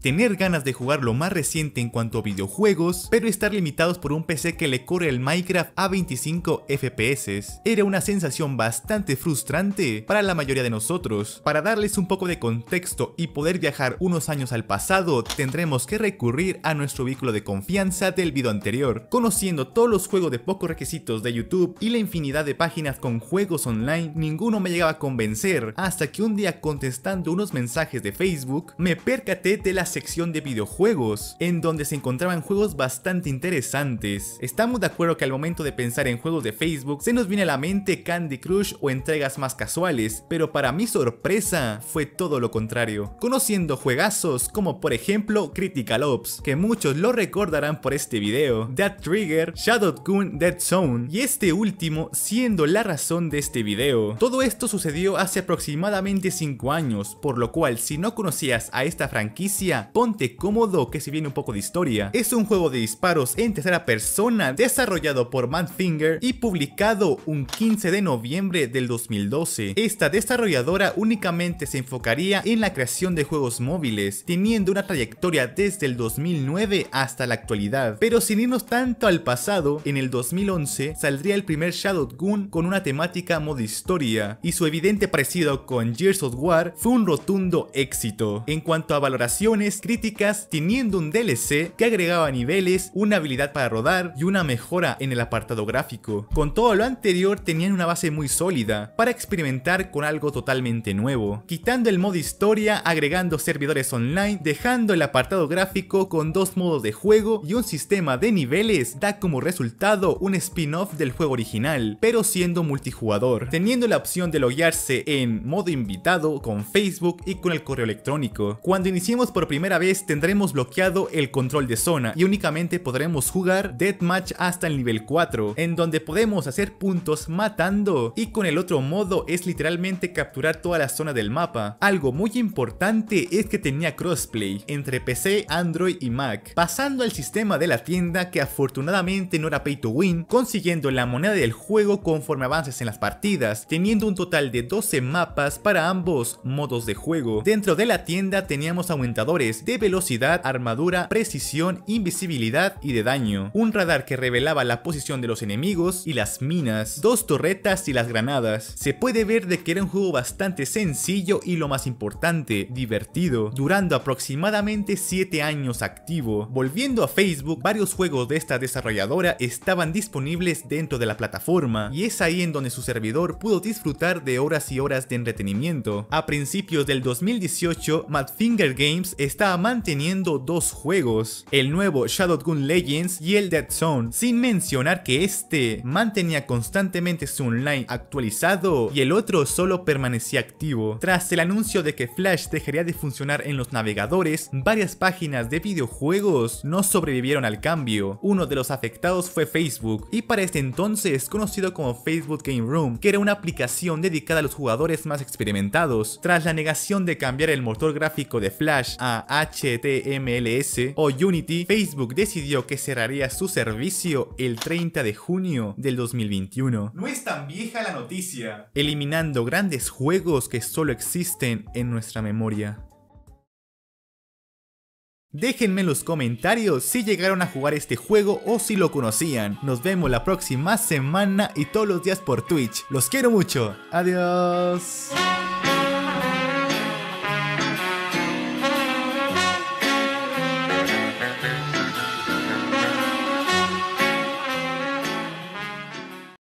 tener ganas de jugar lo más reciente en cuanto a videojuegos, pero estar limitados por un PC que le corre el Minecraft a 25 FPS, era una sensación bastante frustrante para la mayoría de nosotros. Para darles un poco de contexto y poder viajar unos años al pasado, tendremos que recurrir a nuestro vehículo de confianza del video anterior, conociendo todos los juegos de pocos requisitos de YouTube y la infinidad de páginas con juegos online, ninguno me llegaba a convencer, hasta que un día contestando unos mensajes de Facebook, me percaté de las sección de videojuegos, en donde se encontraban juegos bastante interesantes. Estamos de acuerdo que al momento de pensar en juegos de Facebook, se nos viene a la mente Candy Crush o entregas más casuales, pero para mi sorpresa, fue todo lo contrario. Conociendo juegazos como por ejemplo Critical Ops, que muchos lo recordarán por este video, Dead Trigger, Shadow Gun, Dead Zone, y este último siendo la razón de este video. Todo esto sucedió hace aproximadamente 5 años, por lo cual si no conocías a esta franquicia, ponte cómodo que si viene un poco de historia. Es un juego de disparos en tercera persona desarrollado por Manfinger y publicado un 15 de noviembre del 2012. Esta desarrolladora únicamente se enfocaría en la creación de juegos móviles, teniendo una trayectoria desde el 2009 hasta la actualidad. Pero sin irnos tanto al pasado, en el 2011 saldría el primer Shadowgun con una temática modo historia, y su evidente parecido con Gears of War fue un rotundo éxito. En cuanto a valoraciones, críticas teniendo un DLC que agregaba niveles, una habilidad para rodar y una mejora en el apartado gráfico. Con todo lo anterior tenían una base muy sólida para experimentar con algo totalmente nuevo, quitando el modo historia, agregando servidores online, dejando el apartado gráfico con dos modos de juego y un sistema de niveles da como resultado un spin-off del juego original, pero siendo multijugador, teniendo la opción de loguearse en modo invitado con Facebook y con el correo electrónico. Cuando iniciamos por primera primera vez tendremos bloqueado el control de zona y únicamente podremos jugar Deathmatch hasta el nivel 4, en donde podemos hacer puntos matando y con el otro modo es literalmente capturar toda la zona del mapa. Algo muy importante es que tenía crossplay entre PC, Android y Mac, pasando al sistema de la tienda que afortunadamente no era pay to win, consiguiendo la moneda del juego conforme avances en las partidas, teniendo un total de 12 mapas para ambos modos de juego. Dentro de la tienda teníamos aumentadores de velocidad, armadura, precisión, invisibilidad y de daño, un radar que revelaba la posición de los enemigos y las minas, dos torretas y las granadas. Se puede ver de que era un juego bastante sencillo y lo más importante, divertido, durando aproximadamente 7 años activo. Volviendo a Facebook, varios juegos de esta desarrolladora estaban disponibles dentro de la plataforma y es ahí en donde su servidor pudo disfrutar de horas y horas de entretenimiento. A principios del 2018, Madfinger Games está manteniendo dos juegos, el nuevo Shadowgun Legends y el Dead Zone, sin mencionar que este mantenía constantemente su online actualizado y el otro solo permanecía activo. Tras el anuncio de que Flash dejaría de funcionar en los navegadores, varias páginas de videojuegos no sobrevivieron al cambio. Uno de los afectados fue Facebook, y para este entonces conocido como Facebook Game Room, que era una aplicación dedicada a los jugadores más experimentados. Tras la negación de cambiar el motor gráfico de Flash a HTMLS o Unity, Facebook decidió que cerraría su servicio el 30 de junio del 2021. No es tan vieja la noticia. Eliminando grandes juegos que solo existen en nuestra memoria. Déjenme en los comentarios si llegaron a jugar este juego o si lo conocían. Nos vemos la próxima semana y todos los días por Twitch. Los quiero mucho. Adiós.